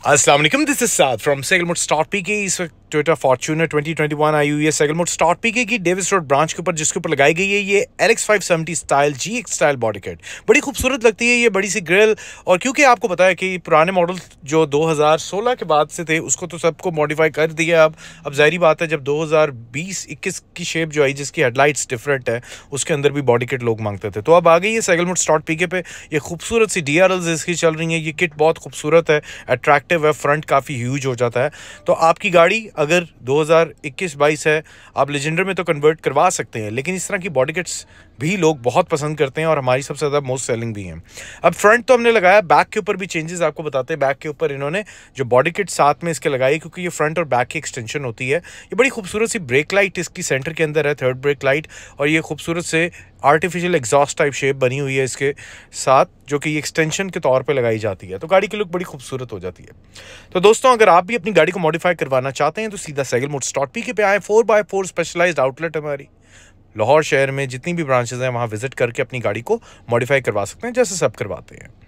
Assalamualaikum. This is Saad from Sailmore Start PK. Toyota Fortuner 2021 आई हुई है second mode स्टॉट पीके की डेविस रोड ब्रांच के ऊपर जिसके ऊपर लगाई गई है ये L X five seventy style G X style body kit बड़ी खूबसूरत लगती है ये बड़ी सी ग्रिल और क्योंकि आपको पता है कि पुराने मॉडल जो 2016 के बाद से थे उसको तो सबको मॉडिफाई कर दिया अब अब जहरी बात है जब बीस इक्कीस की शेप जो आई जिसकी हेडलाइट्स डिफरेंट है उसके अंदर भी बॉडी किट लोग मांगते थे तो अब आ गई है सेगल मोड स्टॉट पीके पे ये खूबसूरत सी डी आर इसकी चल रही है ये किट बहुत खूबसूरत है अट्रैक्टिव है फ्रंट काफ़ी ह्यूज हो जाता है तो आपकी गाड़ी अगर 2021-22 है आप लेजेंडर में तो कन्वर्ट करवा सकते हैं लेकिन इस तरह की बॉडी किट्स भी लोग बहुत पसंद करते हैं और हमारी सबसे ज़्यादा मोस्ट सेलिंग भी हैं अब फ्रंट तो हमने लगाया बैक के ऊपर भी चेंजेस आपको बताते हैं बैक के ऊपर इन्होंने जो बॉडी किट साथ में इसके लगाई क्योंकि ये फ्रंट और बैक की एक्सटेंशन होती है ये बड़ी खूबसूरत सी ब्रेक लाइट इसकी सेंटर के अंदर है थर्ड ब्रेक लाइट और ये खूबसूरत से आर्टिफिशियल एग्जॉस्ट टाइप शेप बनी हुई है इसके साथ जो कि एक्सटेंशन के तौर पे लगाई जाती है तो गाड़ी की लुक बड़ी खूबसूरत हो जाती है तो दोस्तों अगर आप भी अपनी गाड़ी को मॉडिफाई करवाना चाहते हैं तो सीधा सैगल मोड स्टॉट पी के पे आए four by four specialised outlet हमारी लाहौर शहर में जितनी भी ब्रांचेज हैं वहाँ विजिट करके अपनी गाड़ी को मॉडिफाई करवा सकते हैं जैसे सब करवाते हैं